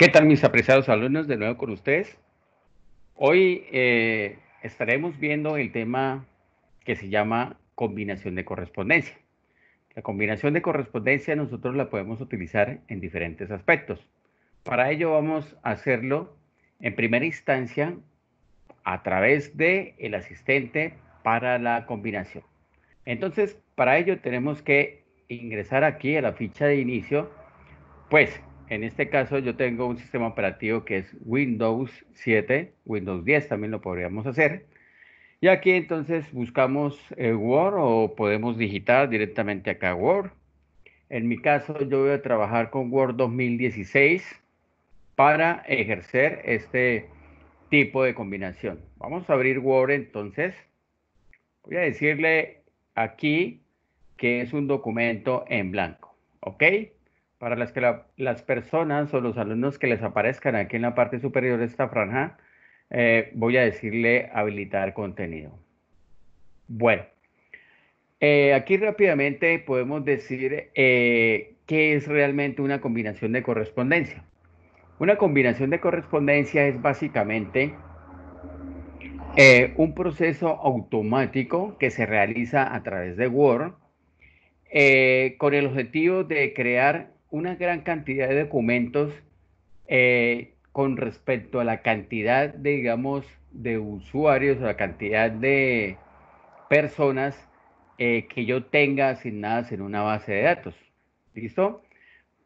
¿Qué tal mis apreciados alumnos? De nuevo con ustedes. Hoy eh, estaremos viendo el tema que se llama combinación de correspondencia. La combinación de correspondencia nosotros la podemos utilizar en diferentes aspectos. Para ello vamos a hacerlo en primera instancia a través de el asistente para la combinación. Entonces, para ello tenemos que ingresar aquí a la ficha de inicio, pues en este caso yo tengo un sistema operativo que es Windows 7, Windows 10 también lo podríamos hacer. Y aquí entonces buscamos Word o podemos digitar directamente acá Word. En mi caso yo voy a trabajar con Word 2016 para ejercer este tipo de combinación. Vamos a abrir Word entonces. Voy a decirle aquí que es un documento en blanco. ¿Ok? para las que las personas o los alumnos que les aparezcan aquí en la parte superior de esta franja, eh, voy a decirle habilitar contenido. Bueno, eh, aquí rápidamente podemos decir eh, qué es realmente una combinación de correspondencia. Una combinación de correspondencia es básicamente un proceso automático que se realiza a través de Word con el objetivo de crear una gran cantidad de documentos eh, con respecto a la cantidad, digamos, de usuarios, o la cantidad de personas eh, que yo tenga asignadas en una base de datos. ¿Listo?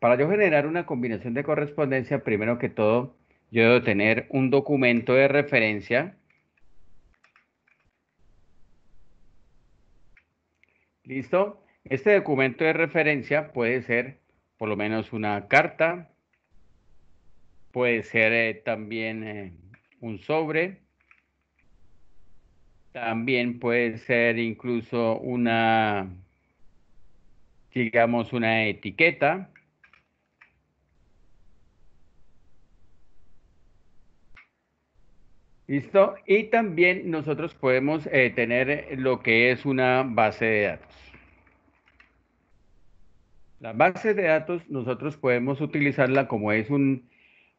Para yo generar una combinación de correspondencia, primero que todo, yo debo tener un documento de referencia. ¿Listo? Este documento de referencia puede ser por lo menos una carta, puede ser eh, también eh, un sobre, también puede ser incluso una, digamos, una etiqueta. ¿Listo? Y también nosotros podemos eh, tener lo que es una base de datos. La base de datos nosotros podemos utilizarla como es un,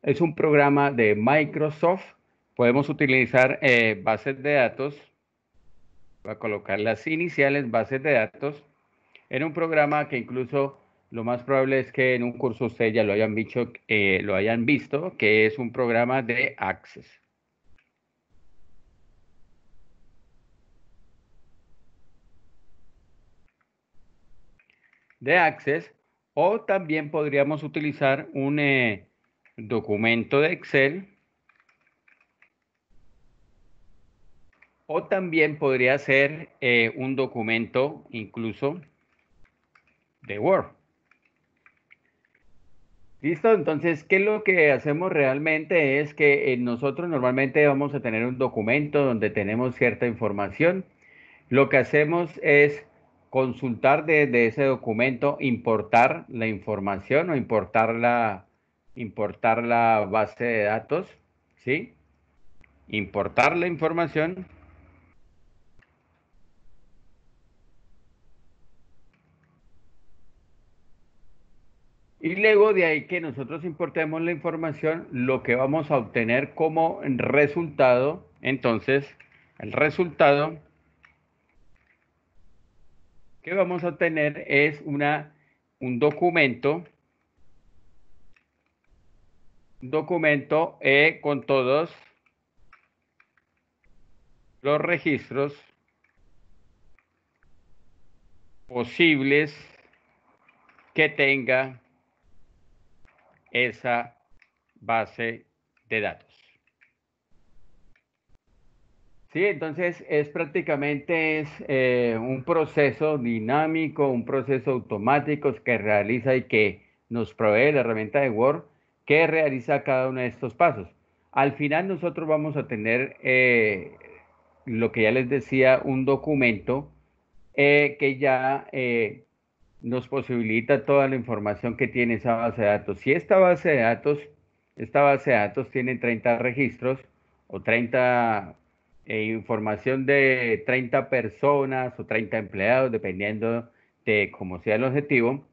es un programa de Microsoft. Podemos utilizar eh, bases de datos, voy a colocar las iniciales bases de datos, en un programa que incluso lo más probable es que en un curso ustedes ya lo hayan, dicho, eh, lo hayan visto, que es un programa de Access. de Access o también podríamos utilizar un eh, documento de Excel. O también podría ser eh, un documento incluso de Word. Listo, entonces, ¿qué es lo que hacemos realmente? Es que eh, nosotros normalmente vamos a tener un documento donde tenemos cierta información. Lo que hacemos es consultar desde ese documento, importar la información o importar la, importar la base de datos, ¿sí? Importar la información. Y luego de ahí que nosotros importemos la información, lo que vamos a obtener como resultado, entonces, el resultado que vamos a tener es una, un documento, documento eh, con todos los registros posibles que tenga esa base de datos. Sí, entonces es prácticamente eh, un proceso dinámico, un proceso automático que realiza y que nos provee la herramienta de Word que realiza cada uno de estos pasos. Al final nosotros vamos a tener eh, lo que ya les decía, un documento eh, que ya nos posibilita toda la información que tiene esa base de datos. Si esta base de datos, esta base de datos tiene 30 registros o 30 eh, información de 30 personas o 30 empleados, dependiendo de cómo sea el objetivo,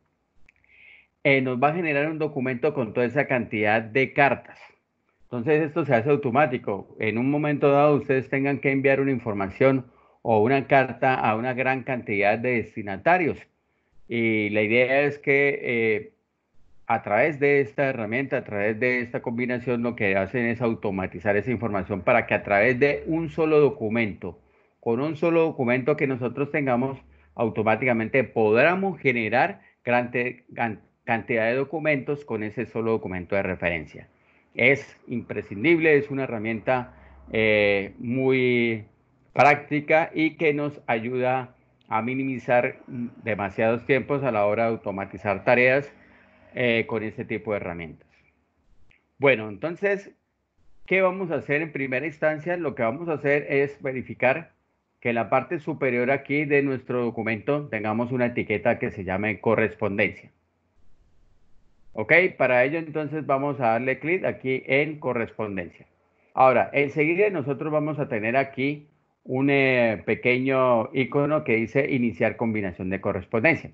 eh, nos va a generar un documento con toda esa cantidad de cartas. Entonces esto se hace automático. En un momento dado ustedes tengan que enviar una información o una carta a una gran cantidad de destinatarios. Y la idea es que eh, a través de esta herramienta, a través de esta combinación, lo que hacen es automatizar esa información para que a través de un solo documento, con un solo documento que nosotros tengamos, automáticamente podamos generar gran cantidad de documentos con ese solo documento de referencia. Es imprescindible, es una herramienta eh, muy práctica y que nos ayuda a minimizar demasiados tiempos a la hora de automatizar tareas eh, con este tipo de herramientas. Bueno, entonces, ¿qué vamos a hacer en primera instancia? Lo que vamos a hacer es verificar que en la parte superior aquí de nuestro documento tengamos una etiqueta que se llame correspondencia. Ok, para ello entonces vamos a darle clic aquí en correspondencia. Ahora, enseguida nosotros vamos a tener aquí un eh, pequeño icono que dice iniciar combinación de correspondencia.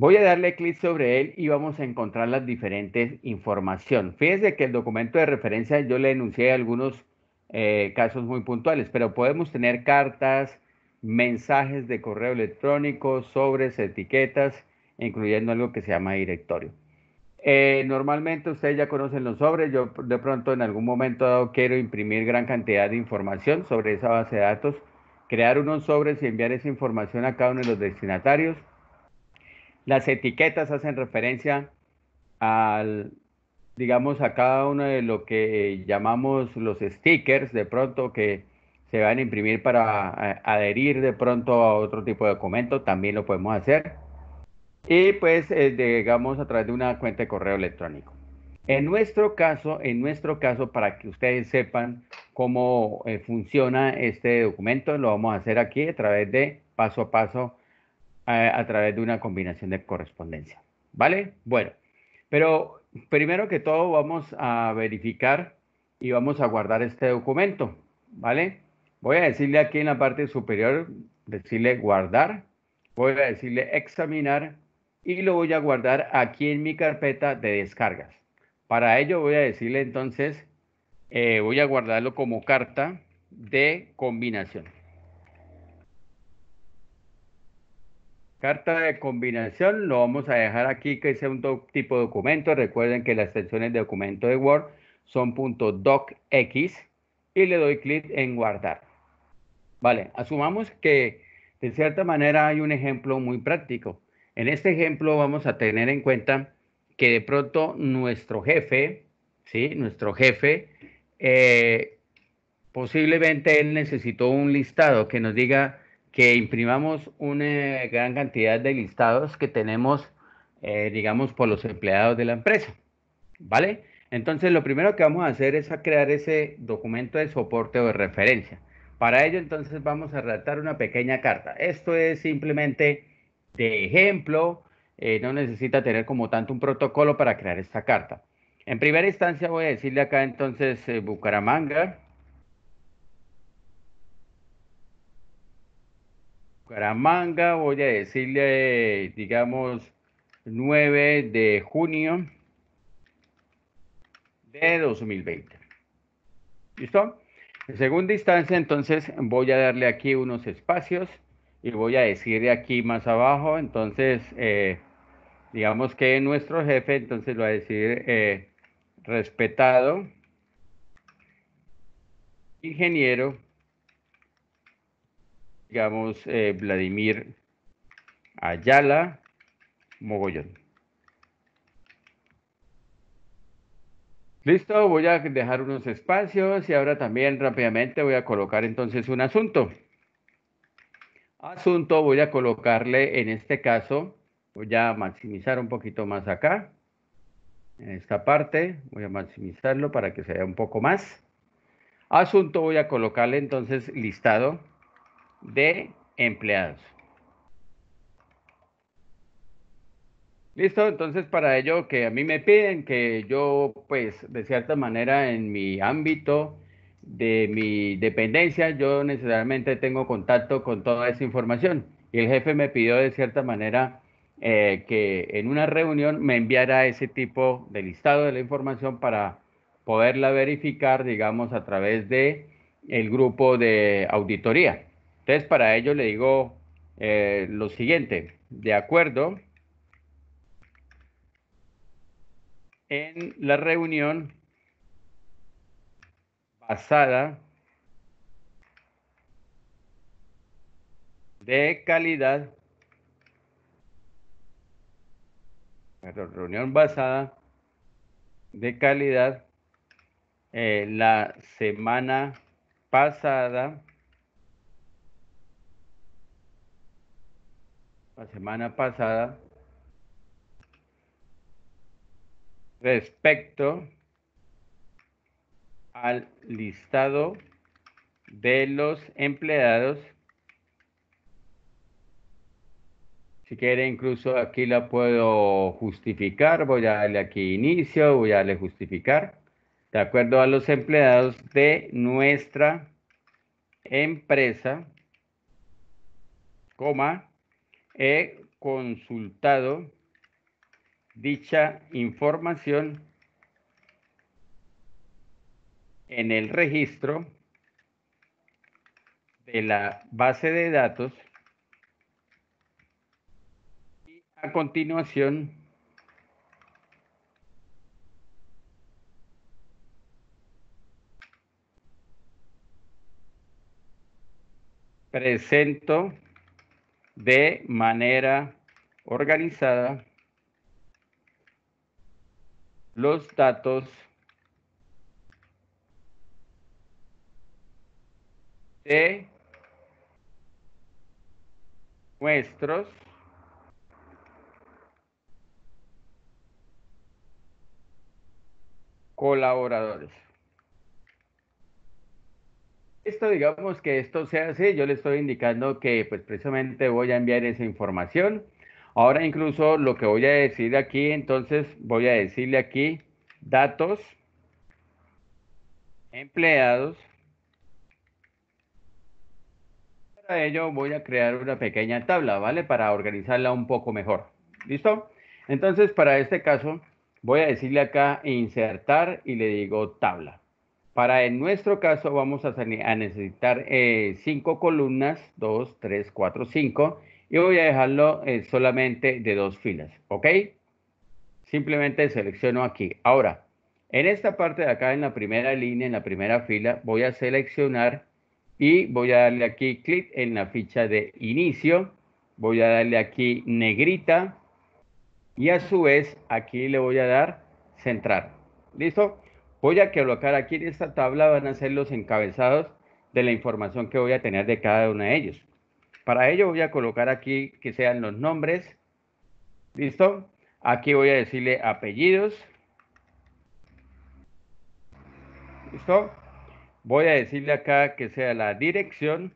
Voy a darle clic sobre él y vamos a encontrar las diferentes información. Fíjense que el documento de referencia yo le enuncié algunos eh, casos muy puntuales, pero podemos tener cartas, mensajes de correo electrónico, sobres, etiquetas, incluyendo algo que se llama directorio. Eh, normalmente ustedes ya conocen los sobres, yo de pronto en algún momento quiero imprimir gran cantidad de información sobre esa base de datos, crear unos sobres y enviar esa información a cada uno de los destinatarios las etiquetas hacen referencia al, digamos, a cada uno de lo que llamamos los stickers, de pronto que se van a imprimir para eh, adherir de pronto a otro tipo de documento, también lo podemos hacer. Y pues, eh, digamos, a través de una cuenta de correo electrónico. En nuestro caso, en nuestro caso, para que ustedes sepan cómo eh, funciona este documento, lo vamos a hacer aquí a través de paso a paso a, través de una combinación de correspondencia. ¿Vale? Bueno, pero primero que todo vamos a verificar y vamos a guardar este documento. ¿Vale? Voy a decirle aquí en la parte superior, decirle guardar, voy a decirle examinar y lo voy a guardar aquí en mi carpeta de descargas. Para ello voy a decirle entonces, eh, voy a guardarlo como carta de combinación. Carta de combinación, lo vamos a dejar aquí que sea un tipo de documento. Recuerden que las extensiones de documento de Word son .docx y le doy clic en guardar. Vale, asumamos que de cierta manera hay un ejemplo muy práctico. En este ejemplo vamos a tener en cuenta que de pronto nuestro jefe, ¿sí? Nuestro jefe, eh, posiblemente él necesitó un listado que nos diga que imprimamos una gran cantidad de listados que tenemos, eh, digamos, por los empleados de la empresa. ¿Vale? Entonces, lo primero que vamos a hacer es a crear ese documento de soporte o de referencia. Para ello, entonces, vamos a redactar una pequeña carta. Esto es simplemente de ejemplo. Eh, no necesita tener como tanto un protocolo para crear esta carta. En primera instancia, voy a decirle acá, entonces, eh, Bucaramanga Bucaramanga, voy a decirle, digamos, 9 de junio de 2020. ¿Listo? En segunda instancia, entonces, voy a darle aquí unos espacios y voy a decirle aquí más abajo, entonces, eh, digamos que nuestro jefe, entonces lo va a decir eh, respetado ingeniero digamos, eh, Vladimir Ayala Mogollón. Listo, voy a dejar unos espacios y ahora también rápidamente voy a colocar entonces un asunto. Asunto voy a colocarle en este caso, voy a maximizar un poquito más acá, en esta parte, voy a maximizarlo para que se vea un poco más. Asunto voy a colocarle entonces listado de empleados. Listo, entonces para ello que a mí me piden que yo, pues, de cierta manera, en mi ámbito de mi dependencia, yo necesariamente tengo contacto con toda esa información. Y el jefe me pidió de cierta manera eh, que en una reunión me enviara ese tipo de listado de la información para poderla verificar, digamos, a través de el grupo de auditoría. Entonces, para ello le digo eh, lo siguiente, de acuerdo, en la reunión basada de calidad, reunión basada de calidad eh, la semana pasada la semana pasada respecto al listado de los empleados. Si quiere, incluso aquí la puedo justificar. Voy a darle aquí inicio, voy a darle justificar. De acuerdo a los empleados de nuestra empresa, coma, he consultado dicha información en el registro de la base de datos y a continuación presento de manera organizada los datos de nuestros colaboradores esto, digamos que esto sea así, yo le estoy indicando que pues precisamente voy a enviar esa información. Ahora incluso lo que voy a decir aquí, entonces voy a decirle aquí datos empleados. Para ello voy a crear una pequeña tabla, ¿vale? Para organizarla un poco mejor. ¿Listo? Entonces para este caso voy a decirle acá insertar y le digo tabla. Para en nuestro caso vamos a, necesitar eh, cinco columnas, dos, tres, cuatro, cinco, y voy a dejarlo eh, solamente de dos filas, ¿ok? Simplemente selecciono aquí. Ahora, en esta parte de acá, en la primera línea, en la primera fila, voy a seleccionar y voy a darle aquí clic en la ficha de inicio. Voy a darle aquí negrita y a su vez aquí le voy a dar centrar. ¿Listo? Voy a colocar aquí en esta tabla, van a ser los encabezados de la información que voy a tener de cada uno de ellos. Para ello voy a colocar aquí que sean los nombres. ¿Listo? Aquí voy a decirle apellidos. ¿Listo? Voy a decirle acá que sea la dirección.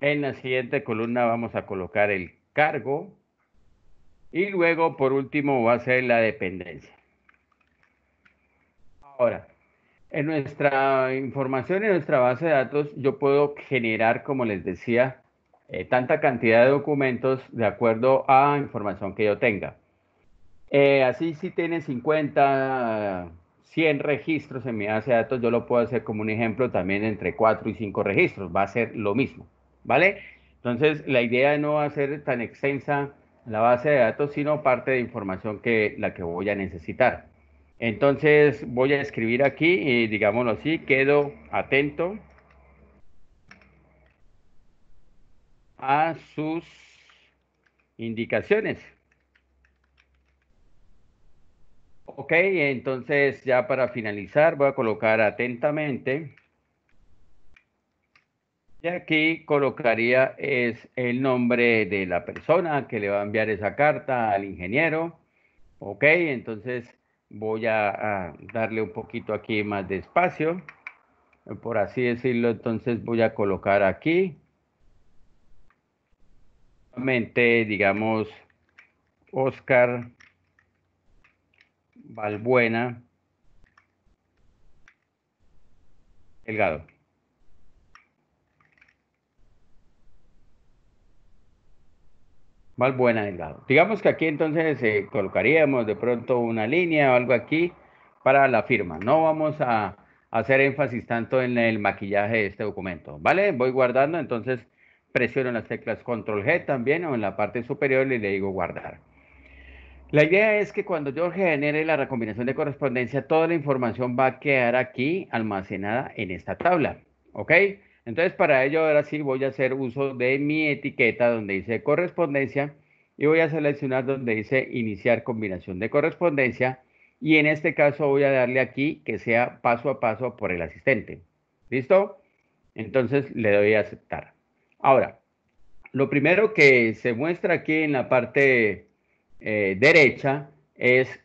En la siguiente columna vamos a colocar el cargo. Y luego, por último, va a ser la dependencia. Ahora, en nuestra información, en nuestra base de datos, yo puedo generar, como les decía, eh, tanta cantidad de documentos de acuerdo a información que yo tenga. Eh, así si tiene 50, 100 registros en mi base de datos, yo lo puedo hacer como un ejemplo también entre 4 y 5 registros, va a ser lo mismo, ¿vale? Entonces, la idea no va a ser tan extensa la base de datos, sino parte de información que la que voy a necesitar. Entonces voy a escribir aquí y digámoslo así, quedo atento a sus indicaciones. Ok, entonces ya para finalizar voy a colocar atentamente y aquí colocaría es el nombre de la persona que le va a enviar esa carta al ingeniero. Ok, entonces voy a, darle un poquito aquí más de espacio. Por así decirlo, entonces voy a colocar aquí. Digamos, Oscar valbuena Delgado. más buena del Digamos que aquí entonces eh, colocaríamos de pronto una línea o algo aquí para la firma. No vamos a hacer énfasis tanto en el maquillaje de este documento, ¿vale? Voy guardando, entonces presiono las teclas Control G también o en la parte superior y le digo guardar. La idea es que cuando yo genere la recombinación de correspondencia, toda la información va a quedar aquí almacenada en esta tabla, ¿ok? Entonces, para ello, ahora sí voy a hacer uso de mi etiqueta donde dice correspondencia y voy a seleccionar donde dice iniciar combinación de correspondencia y en este caso voy a darle aquí que sea paso a paso por el asistente. ¿Listo? Entonces le doy a aceptar. Ahora, lo primero que se muestra aquí en la parte eh, derecha es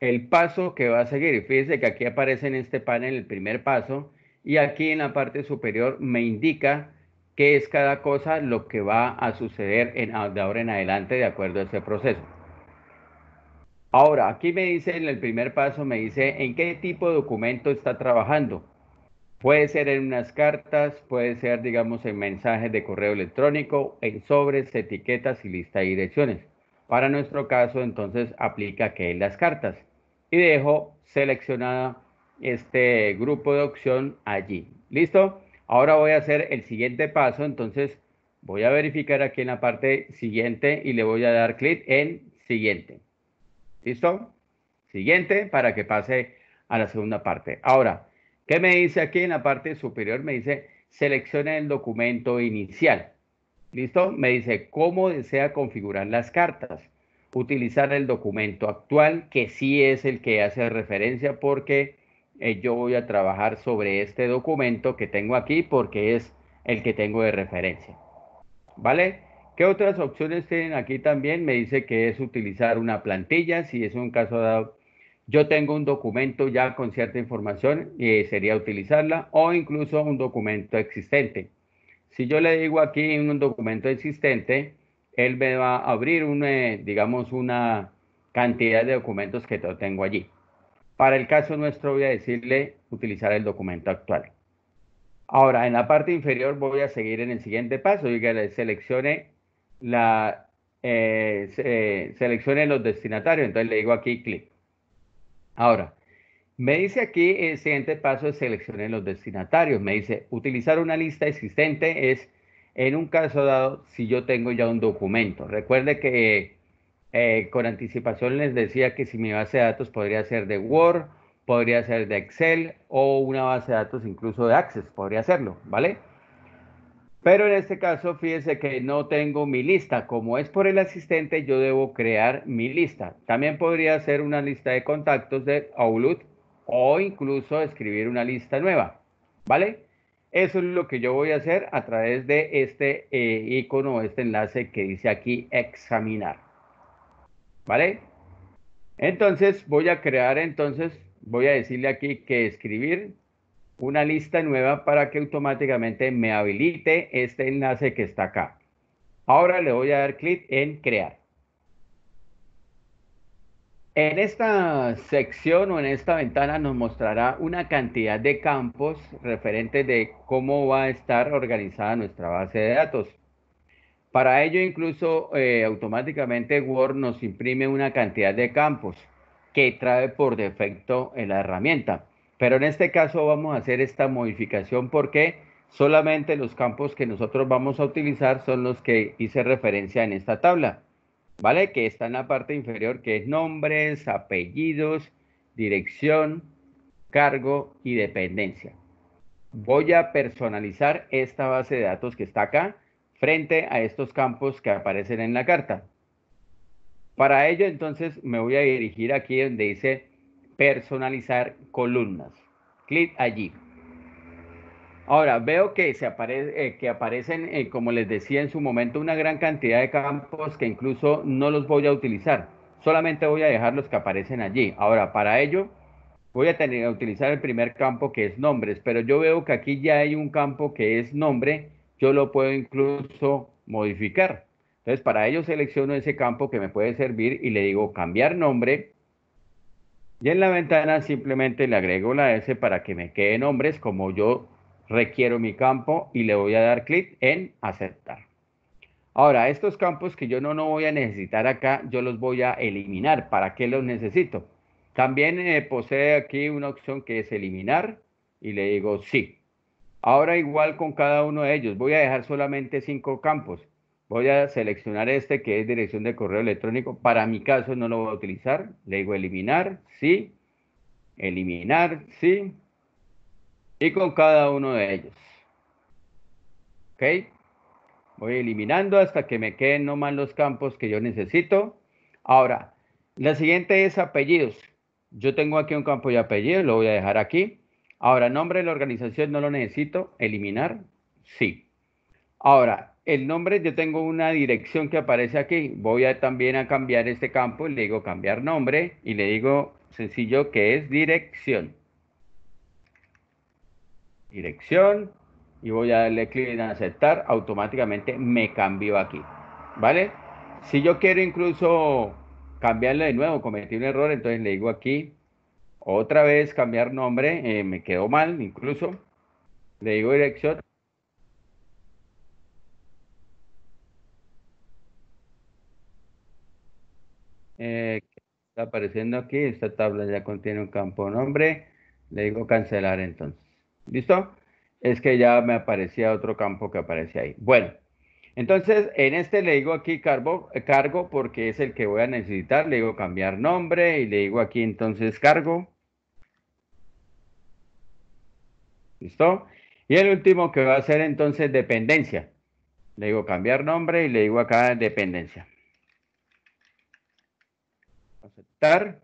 el paso que va a seguir. Fíjense que aquí aparece en este panel el primer paso y aquí en la parte superior me indica qué es cada cosa lo que va a suceder en, de ahora en adelante de acuerdo a ese proceso. Ahora, aquí me dice en el primer paso, me dice en qué tipo de documento está trabajando. Puede ser en unas cartas, puede ser, digamos, en mensajes de correo electrónico, en sobres, etiquetas y lista de direcciones. Para nuestro caso, entonces, aplica que en las cartas. Y dejo seleccionada este grupo de opción allí. ¿Listo? Ahora voy a hacer el siguiente paso, entonces voy a verificar aquí en la parte siguiente y le voy a dar clic en siguiente. ¿Listo? Siguiente para que pase a la segunda parte. Ahora, ¿qué me dice aquí en la parte superior? Me dice, seleccione el documento inicial. ¿Listo? Me dice, ¿cómo desea configurar las cartas? Utilizar el documento actual, que sí es el que hace referencia porque eh, yo voy a trabajar sobre este documento que tengo aquí porque es el que tengo de referencia. ¿Vale? ¿Qué otras opciones tienen aquí también? Me dice que es utilizar una plantilla, si es un caso dado. Yo tengo un documento ya con cierta información y eh, sería utilizarla o incluso un documento existente. Si yo le digo aquí un documento existente, él me va a abrir, una, eh, digamos, una cantidad de documentos que yo tengo allí. Para el caso nuestro voy a decirle utilizar el documento actual. Ahora, en la parte inferior voy a seguir en el siguiente paso. y que seleccione, eh, seleccione los destinatarios. Entonces le digo aquí clic. Ahora, me dice aquí el siguiente paso es seleccionar los destinatarios. Me dice utilizar una lista existente es en un caso dado si yo tengo ya un documento. Recuerde que eh, con anticipación les decía que si mi base de datos podría ser de Word, podría ser de Excel o una base de datos incluso de Access, podría hacerlo, ¿vale? Pero en este caso, fíjese que no tengo mi lista. Como es por el asistente, yo debo crear mi lista. También podría ser una lista de contactos de Outlook o incluso escribir una lista nueva, ¿vale? Eso es lo que yo voy a hacer a través de este eh, icono icono, este enlace que dice aquí examinar. ¿Vale? Entonces voy a crear, entonces voy a decirle aquí que escribir una lista nueva para que automáticamente me habilite este enlace que está acá. Ahora le voy a dar clic en crear. En esta sección o en esta ventana nos mostrará una cantidad de campos referentes de cómo va a estar organizada nuestra base de datos. Para ello incluso eh, automáticamente Word nos imprime una cantidad de campos que trae por defecto en la herramienta. Pero en este caso vamos a hacer esta modificación porque solamente los campos que nosotros vamos a utilizar son los que hice referencia en esta tabla. ¿Vale? Que está en la parte inferior que es nombres, apellidos, dirección, cargo y dependencia. Voy a personalizar esta base de datos que está acá frente a estos campos que aparecen en la carta. Para ello, entonces, me voy a dirigir aquí donde dice personalizar columnas. Clic allí. Ahora, veo que, se eh, aparecen, eh, como les decía en su momento, una gran cantidad de campos que incluso no los voy a utilizar. Solamente voy a dejar los que aparecen allí. Ahora, para ello, voy a, tener, a utilizar el primer campo que es nombres, pero yo veo que aquí ya hay un campo que es nombre yo lo puedo incluso modificar. Entonces, para ello selecciono ese campo que me puede servir y le digo cambiar nombre. Y en la ventana simplemente le agrego la S para que me quede nombres como yo requiero mi campo y le voy a dar clic en aceptar. Ahora, estos campos que yo no, no voy a necesitar acá, yo los voy a eliminar. ¿Para qué los necesito? También eh, posee aquí una opción que es eliminar y le digo sí. Ahora igual con cada uno de ellos, voy a dejar solamente cinco campos. Voy a seleccionar este que es dirección de correo electrónico. Para mi caso no lo voy a utilizar. Le digo eliminar, sí. Eliminar, sí. Y con cada uno de ellos. ¿Ok? Voy eliminando hasta que me queden nomás los campos que yo necesito. Ahora, la siguiente es apellidos. Yo tengo aquí un campo de apellidos, lo voy a dejar aquí. Ahora, nombre de la organización no lo necesito. Eliminar, sí. Ahora, el nombre, yo tengo una dirección que aparece aquí. Voy a, también a cambiar este campo y le digo cambiar nombre y le digo sencillo que es dirección. Dirección y voy a darle clic en aceptar. Automáticamente me cambio aquí. ¿Vale? Si yo quiero incluso cambiarlo de nuevo, cometí un error, entonces le digo aquí otra vez cambiar nombre, eh, me quedó mal incluso. Le digo dirección. Eh, está apareciendo aquí, esta tabla ya contiene un campo nombre. Le digo cancelar entonces. ¿Listo? Es que ya me aparecía otro campo que aparece ahí. Bueno, entonces, en este le digo aquí cargo, cargo porque es el que voy a necesitar. Le digo cambiar nombre y le digo aquí entonces cargo. ¿Listo? Y el último que va a ser entonces dependencia. Le digo cambiar nombre y le digo acá dependencia. Aceptar.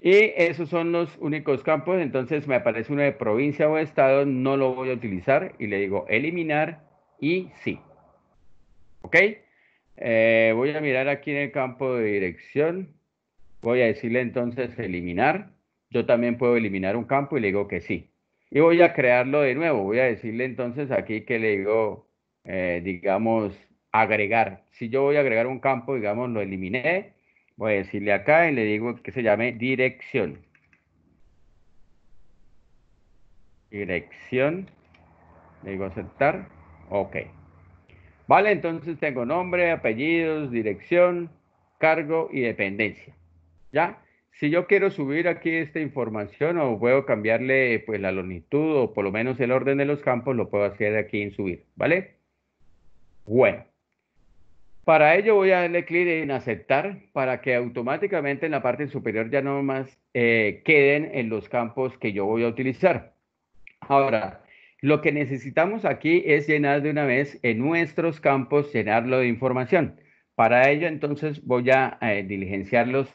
Y esos son los únicos campos. Entonces me aparece uno de provincia o estado. No lo voy a utilizar. Y le digo eliminar y sí. ¿Ok? Eh, voy a mirar aquí en el campo de dirección. Voy a decirle entonces eliminar. Yo también puedo eliminar un campo y le digo que sí y voy a crearlo de nuevo. Voy a decirle entonces aquí que le digo, eh, digamos, agregar. Si yo voy a agregar un campo, digamos, lo eliminé, voy a decirle acá y le digo que se llame dirección. Dirección. Le digo aceptar. Ok. Vale, entonces tengo nombre, apellidos, dirección, cargo y dependencia. ¿Ya? si yo quiero subir aquí esta información o puedo cambiarle pues la longitud o por lo menos el orden de los campos, lo puedo hacer aquí en subir, ¿vale? Bueno, para ello voy a darle clic en aceptar para que automáticamente en la parte superior ya no más eh, queden en los campos que yo voy a utilizar. Ahora, lo que necesitamos aquí es llenar de una vez en nuestros campos, llenarlo de información. Para ello entonces voy a eh, diligenciar los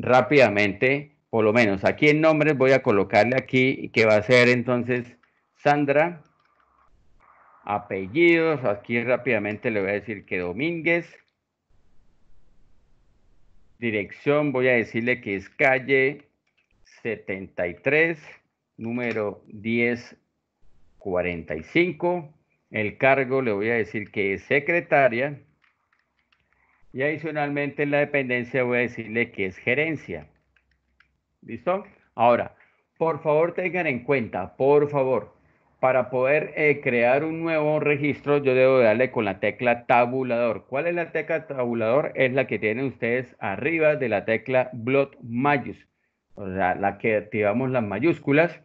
rápidamente, por lo menos aquí en nombres voy a colocarle aquí que va a ser entonces Sandra. Apellidos, aquí rápidamente le voy a decir que Domínguez. Dirección, voy a decirle que es calle 73, número 1045. El cargo le voy a decir que es secretaria. Y adicionalmente en la dependencia voy a decirle que es gerencia. ¿Listo? Ahora, por favor tengan en cuenta, por favor, para poder eh, crear un nuevo registro, yo debo darle con la tecla tabulador. ¿Cuál es la tecla tabulador? Es la que tienen ustedes arriba de la tecla Blot Mayus. O sea, la que activamos las mayúsculas.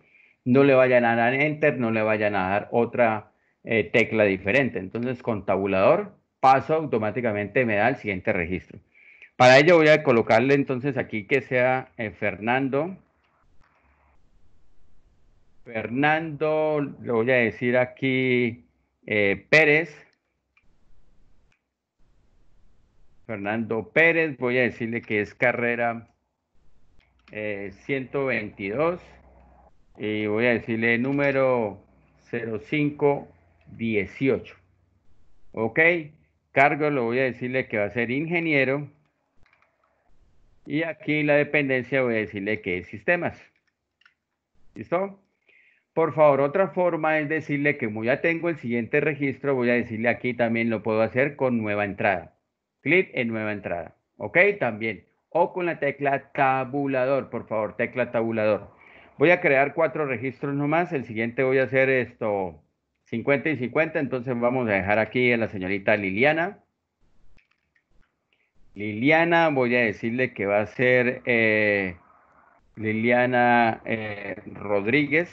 No le vayan a dar Enter, no le vayan a dar otra eh, tecla diferente. Entonces, con tabulador paso automáticamente me da el siguiente registro. Para ello voy a colocarle entonces aquí que sea eh, Fernando. Fernando, le voy a decir aquí eh, Pérez. Fernando Pérez, voy a decirle que es carrera 122 eh, y voy a decirle número 0518. Ok cargo lo voy a decirle que va a ser ingeniero. Y aquí la dependencia voy a decirle que es sistemas. ¿Listo? Por favor, otra forma es decirle que como ya tengo el siguiente registro, voy a decirle aquí también lo puedo hacer con nueva entrada. Clic en nueva entrada. ¿Ok? También. O con la tecla tabulador, por favor, tecla tabulador. Voy a crear cuatro registros nomás. El siguiente voy a hacer esto, 50 y 50, entonces vamos a dejar aquí a la señorita Liliana. Liliana, voy a decirle que va a ser eh, Liliana eh, Rodríguez.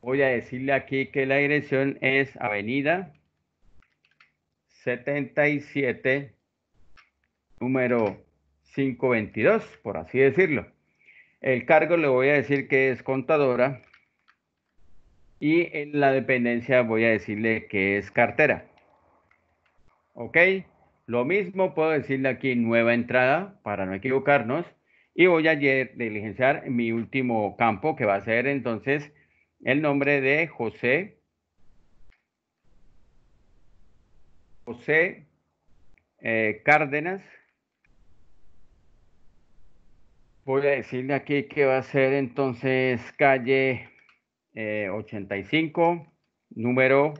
Voy a decirle aquí que la dirección es Avenida 77, número 522, por así decirlo. El cargo le voy a decir que es contadora. Y en la dependencia voy a decirle que es cartera. ¿Ok? Lo mismo puedo decirle aquí nueva entrada para no equivocarnos. Y voy a diligenciar mi último campo que va a ser entonces el nombre de José. José eh, Cárdenas. Voy a decirle aquí que va a ser entonces calle 85, eh, número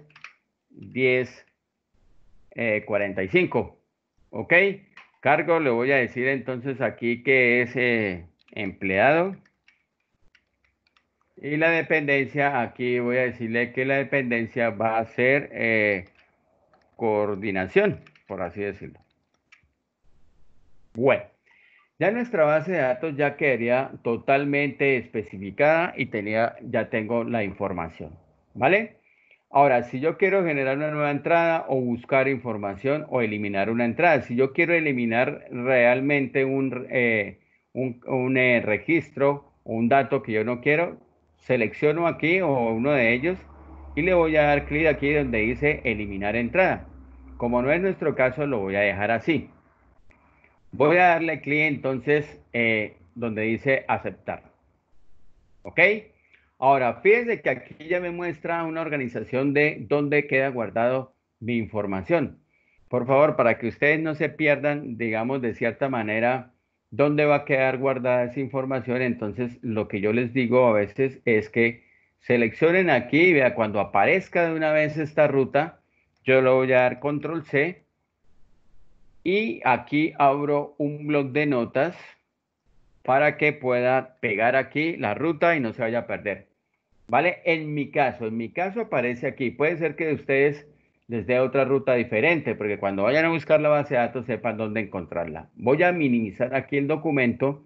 45 eh, ok, cargo le voy a decir entonces aquí que es eh, empleado. Y la dependencia, aquí voy a decirle que la dependencia va a ser coordinación, por así decirlo. Bueno. Ya nuestra base de datos ya quedaría totalmente especificada y tenía, ya tengo la información, ¿vale? Ahora, si yo quiero generar una nueva entrada o buscar información o eliminar una entrada, si yo quiero eliminar realmente un, eh, un, eh, registro o un dato que yo no quiero, selecciono aquí o uno de ellos y le voy a dar clic aquí donde dice eliminar entrada. Como no es nuestro caso, lo voy a dejar así. Voy a darle clic entonces eh, donde dice aceptar. ¿Ok? Ahora, fíjense que aquí ya me muestra una organización de dónde queda guardado mi información. Por favor, para que ustedes no se pierdan, digamos, de cierta manera, dónde va a quedar guardada esa información, entonces lo que yo les digo a veces es que seleccionen aquí, vea, cuando aparezca de una vez esta ruta, yo lo voy a dar control C y aquí abro un blog de notas para que pueda pegar aquí la ruta y no se vaya a perder. ¿Vale? En mi caso, en mi caso aparece aquí. Puede ser que ustedes les dé otra ruta diferente, porque cuando vayan a buscar la base de datos sepan dónde encontrarla. Voy a minimizar aquí el documento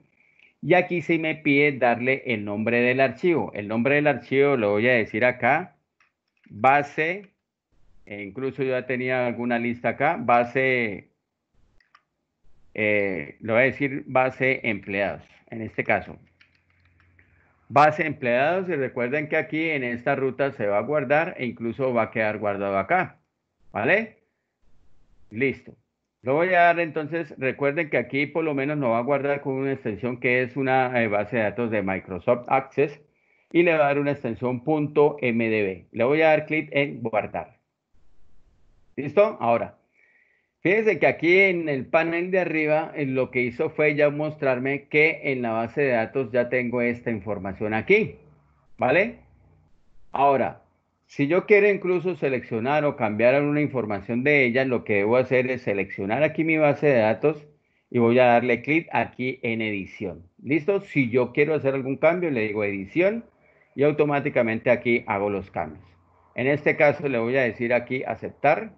y aquí sí me pide darle el nombre del archivo. El nombre del archivo lo voy a decir acá, base, e incluso yo ya tenía alguna lista acá, base eh, lo voy a decir base empleados, en este caso. Base empleados, y recuerden que aquí en esta ruta se va a guardar e incluso va a quedar guardado acá. ¿Vale? Listo. Lo voy a dar entonces, recuerden que aquí por lo menos nos va a guardar con una extensión que es una eh, base de datos de Microsoft Access y le va a dar una extensión .mdb. Le voy a dar clic en guardar. ¿Listo? Ahora, Fíjense que aquí en el panel de arriba eh, lo que hizo fue ya mostrarme que en la base de datos ya tengo esta información aquí, ¿vale? Ahora, si yo quiero incluso seleccionar o cambiar alguna información de ella, lo que debo hacer es seleccionar aquí mi base de datos y voy a darle clic aquí en edición. ¿Listo? Si yo quiero hacer algún cambio, le digo edición y automáticamente aquí hago los cambios. En este caso le voy a decir aquí aceptar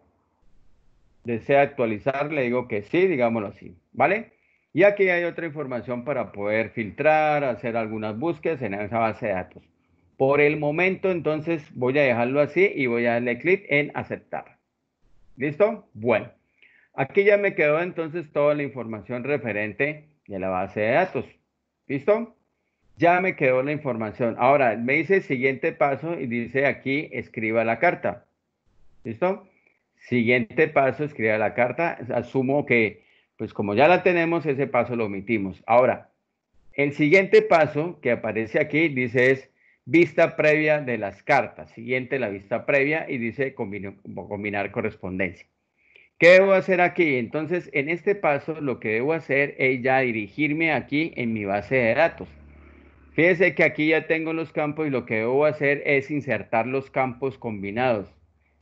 desea actualizar, le digo que sí, digámoslo así, ¿vale? Y aquí hay otra información para poder filtrar, hacer algunas búsquedas en esa base de datos. Por el momento, entonces, voy a dejarlo así y voy a darle clic en aceptar. ¿Listo? Bueno, aquí ya me quedó entonces toda la información referente de la base de datos. ¿Listo? Ya me quedó la información. Ahora, me dice siguiente paso y dice aquí, escriba la carta. ¿Listo? Siguiente paso, escribir la carta. Asumo que, pues como ya la tenemos, ese paso lo omitimos. Ahora, el siguiente paso que aparece aquí dice es vista previa de las cartas. Siguiente, la vista previa y dice combinar correspondencia. ¿Qué debo hacer aquí? Entonces, en este paso lo que debo hacer es ya dirigirme aquí en mi base de datos. Fíjese que aquí ya tengo los campos y lo que debo hacer es insertar los campos combinados.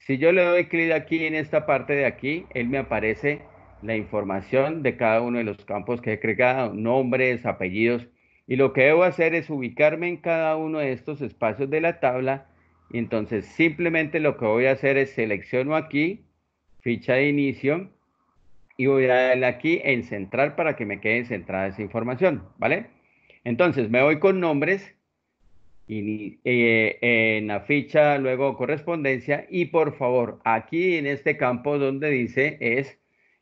Si yo le doy clic aquí en esta parte de aquí, él me aparece la información de cada uno de los campos que he creado, nombres, apellidos, y lo que debo hacer es ubicarme en cada uno de estos espacios de la tabla, y entonces simplemente lo que voy a hacer es selecciono aquí, ficha de inicio, y voy a darle aquí en central para que me quede centrada esa información, ¿vale? Entonces me voy con nombres, eh, en la ficha luego correspondencia y por favor aquí en este campo donde dice es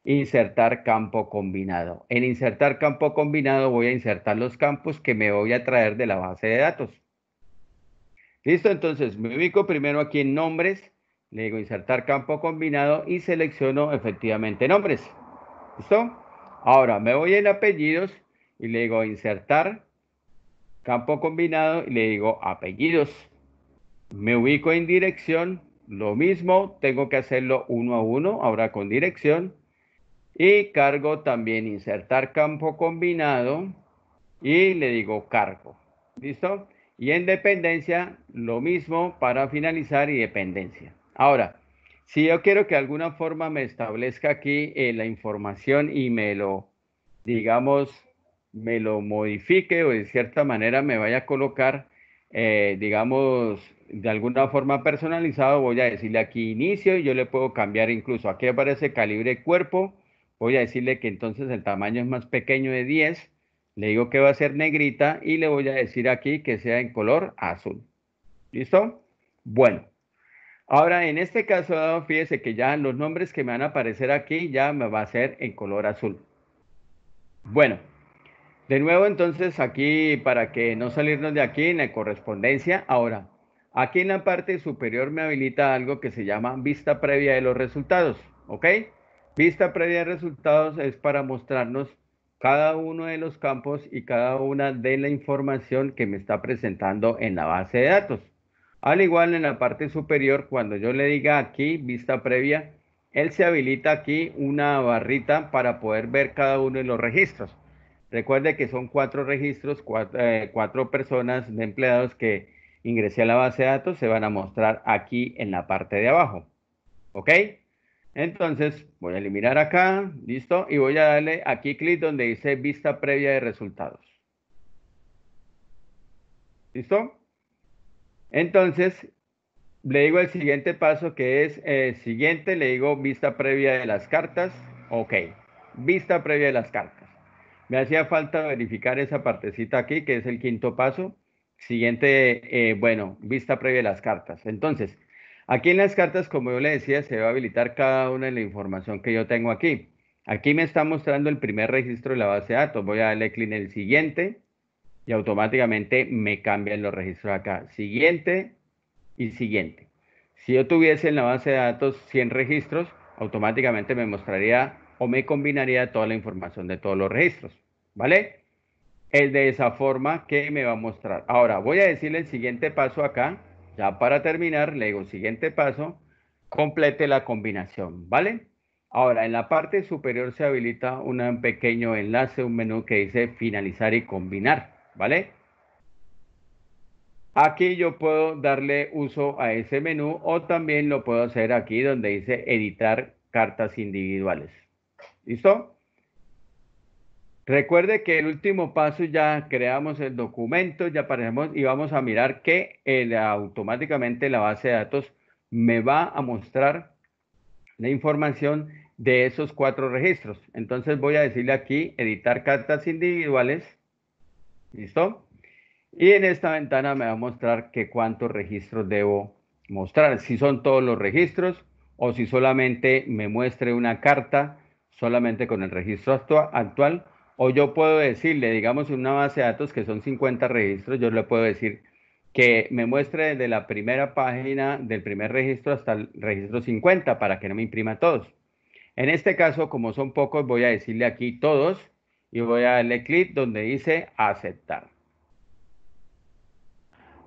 insertar campo combinado. En insertar campo combinado voy a insertar los campos que me voy a traer de la base de datos. Listo, entonces me ubico primero aquí en nombres, le digo insertar campo combinado y selecciono efectivamente nombres. ¿Listo? Ahora me voy en apellidos y le digo insertar campo combinado y le digo apellidos. Me ubico en dirección, lo mismo, tengo que hacerlo uno a uno, ahora con dirección. Y cargo también insertar campo combinado y le digo cargo. ¿Listo? Y en dependencia, lo mismo para finalizar y dependencia. Ahora, si yo quiero que de alguna forma me establezca aquí eh, la información y me lo, digamos, me lo modifique o de cierta manera me vaya a colocar, eh, digamos, de alguna forma personalizado, voy a decirle aquí inicio y yo le puedo cambiar incluso, aquí aparece calibre cuerpo, voy a decirle que entonces el tamaño es más pequeño de 10, le digo que va a ser negrita y le voy a decir aquí que sea en color azul. ¿Listo? Bueno. Ahora, en este caso, fíjese que ya los nombres que me van a aparecer aquí ya me va a ser en color azul. Bueno, de nuevo, entonces, aquí, para que no salirnos de aquí, en la correspondencia, ahora, aquí en la parte superior me habilita algo que se llama vista previa de los resultados, ¿ok? Vista previa de resultados es para mostrarnos cada uno de los campos y cada una de la información que me está presentando en la base de datos. Al igual en la parte superior, cuando yo le diga aquí vista previa, él se habilita aquí una barrita para poder ver cada uno de los registros. Recuerde que son cuatro registros, eh, cuatro, personas de empleados que ingresé a la base de datos, se van a mostrar aquí en la parte de abajo. ¿Ok? Entonces, voy a eliminar acá, listo, y voy a darle aquí clic donde dice vista previa de resultados. ¿Listo? Entonces, le digo el siguiente paso que es el eh, siguiente, le digo vista previa de las cartas. Ok, vista previa de las cartas. Me hacía falta verificar esa partecita aquí, que es el quinto paso. Siguiente, eh, bueno, vista previa de las cartas. Entonces, aquí en las cartas, como yo le decía, se va a habilitar cada una de la información que yo tengo aquí. Aquí me está mostrando el primer registro de la base de datos. Voy a darle clic en el siguiente y automáticamente me cambian los registros acá. Siguiente y siguiente. Si yo tuviese en la base de datos 100 registros, automáticamente me mostraría o me combinaría toda la información de todos los registros, ¿vale? Es de esa forma que me va a mostrar. Ahora, voy a decirle el siguiente paso acá, ya para terminar, le digo siguiente paso, complete la combinación, ¿vale? Ahora, en la parte superior se habilita un pequeño enlace, un menú que dice finalizar y combinar, ¿vale? Aquí yo puedo darle uso a ese menú o también lo puedo hacer aquí donde dice editar cartas individuales. ¿Listo? Recuerde que el último paso ya creamos el documento, ya aparecemos y vamos a mirar que automáticamente la base de datos me va a mostrar la información de esos cuatro registros. Entonces voy a decirle aquí editar cartas individuales. ¿Listo? Y en esta ventana me va a mostrar que cuántos registros debo mostrar. Si son todos los registros o si solamente me muestre una carta solamente con el registro actual. O yo puedo decirle, digamos, en una base de datos que son 50 registros, yo le puedo decir que me muestre desde la primera página del primer registro hasta el registro 50 para que no me imprima todos. En este caso, como son pocos, voy a decirle aquí todos y voy a darle clic donde dice aceptar.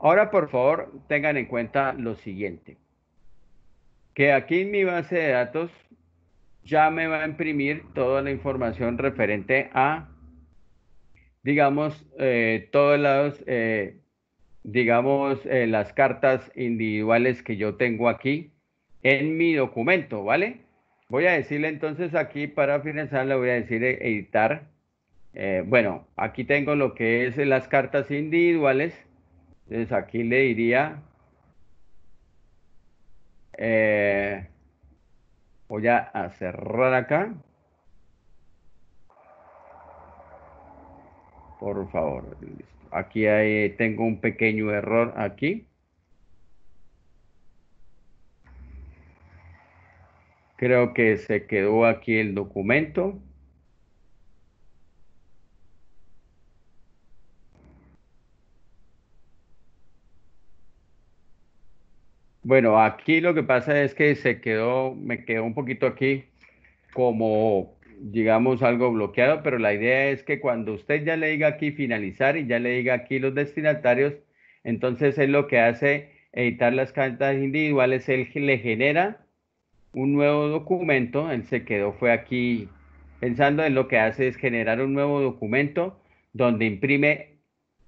Ahora, por favor, tengan en cuenta lo siguiente. Que aquí en mi base de datos ya me va a imprimir toda la información referente a, digamos, eh, todas las, eh, digamos, eh, las cartas individuales que yo tengo aquí en mi documento, ¿vale? Voy a decirle entonces aquí para finalizar, le voy a decir editar. bueno, aquí tengo lo que es las cartas individuales. Entonces aquí le diría... Voy a cerrar acá. Por favor, listo. Aquí tengo un pequeño error aquí. Creo que se quedó aquí el documento. Bueno, aquí lo que pasa es que se quedó, me quedó un poquito aquí como, digamos, algo bloqueado, pero la idea es que cuando usted ya le diga aquí finalizar y ya le diga aquí los destinatarios, entonces es lo que hace editar las cartas individuales, él le genera un nuevo documento, él se quedó, fue aquí pensando en lo que hace es generar un nuevo documento donde imprime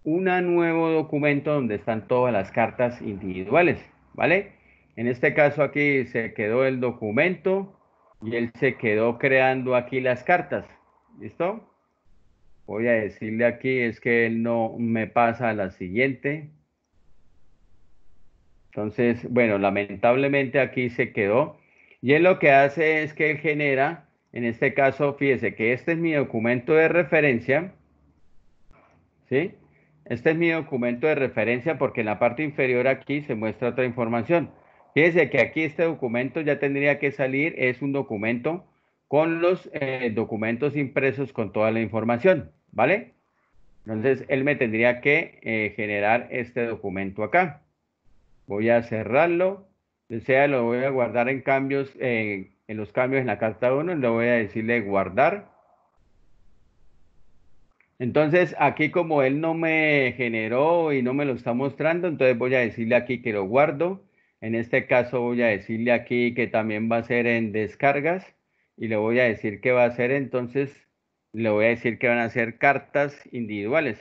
un nuevo documento donde están todas las cartas individuales. ¿vale? En este caso aquí se quedó el documento y él se quedó creando aquí las cartas, ¿listo? Voy a decirle aquí, es que él no me pasa a la siguiente. Entonces, bueno, lamentablemente aquí se quedó. Y él lo que hace es que él genera, en este caso, fíjese que este es mi documento de referencia, ¿sí? Este es mi documento de referencia porque en la parte inferior aquí se muestra otra información. Fíjense que aquí este documento ya tendría que salir, es un documento con los eh, documentos impresos con toda la información, ¿vale? Entonces, él me tendría que eh, generar este documento acá. Voy a cerrarlo. desea lo voy a guardar en cambios, eh, en los cambios en la carta 1, le voy a decirle guardar. Entonces, aquí como él no me generó y no me lo está mostrando, entonces voy a decirle aquí que lo guardo. En este caso voy a decirle aquí que también va a ser en descargas y le voy a decir que va a ser entonces, le voy a decir que van a ser cartas individuales.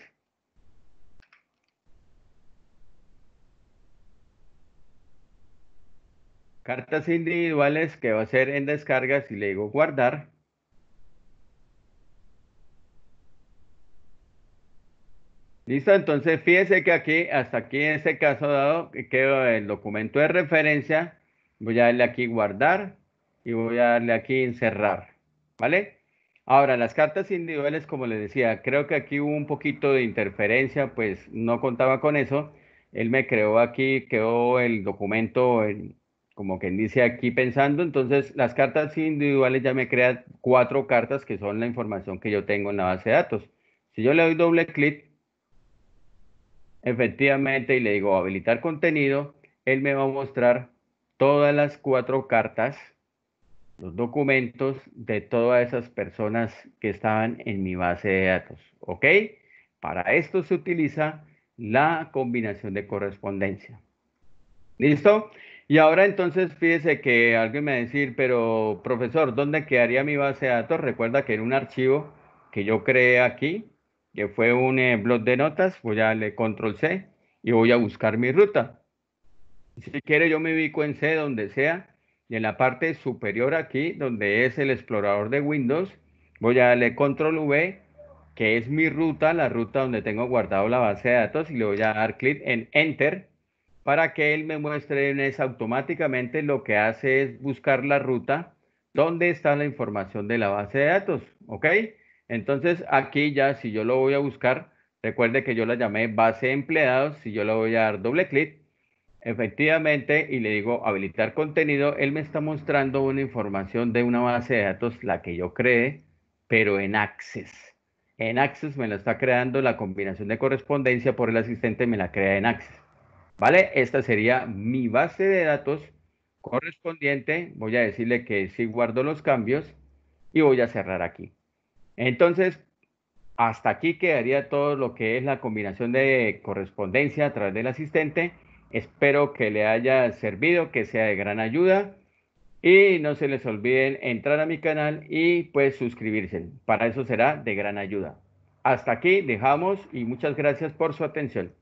Cartas individuales que va a ser en descargas y le digo guardar. Listo, entonces fíjese que aquí, hasta aquí en este caso dado, quedó el documento de referencia. Voy a darle aquí guardar y voy a darle aquí encerrar, ¿vale? Ahora, las cartas individuales, como les decía, creo que aquí hubo un poquito de interferencia, pues no contaba con eso. Él me creó aquí, quedó el documento, como quien dice aquí pensando. Entonces, las cartas individuales ya me crean cuatro cartas que son la información que yo tengo en la base de datos. Si yo le doy doble clic, Efectivamente, y le digo habilitar contenido, él me va a mostrar todas las cuatro cartas, los documentos de todas esas personas que estaban en mi base de datos. ¿Ok? Para esto se utiliza la combinación de correspondencia. ¿Listo? Y ahora entonces fíjese que alguien me va a decir, pero profesor, ¿dónde quedaría mi base de datos? Recuerda que en un archivo que yo creé aquí, que fue un bloc eh, blog de notas, voy a darle control C y voy a buscar mi ruta. Si quiere, yo me ubico en C donde sea y en la parte superior aquí, donde es el explorador de Windows, voy a darle control V, que es mi ruta, la ruta donde tengo guardado la base de datos y le voy a dar clic en Enter para que él me muestre en esa automáticamente lo que hace es buscar la ruta donde está la información de la base de datos, ¿ok? Entonces aquí ya si yo lo voy a buscar, recuerde que yo la llamé base de empleados, si yo le voy a dar doble clic, efectivamente, y le digo habilitar contenido, él me está mostrando una información de una base de datos, la que yo creé, pero en Access. En Access me la está creando la combinación de correspondencia por el asistente, me la crea en Access. ¿Vale? Esta sería mi base de datos correspondiente. Voy a decirle que sí guardo los cambios y voy a cerrar aquí. Entonces, hasta aquí quedaría todo lo que es la combinación de correspondencia a través del asistente. Espero que le haya servido, que sea de gran ayuda. Y no se les olviden entrar a mi canal y pues suscribirse. Para eso será de gran ayuda. Hasta aquí dejamos y muchas gracias por su atención.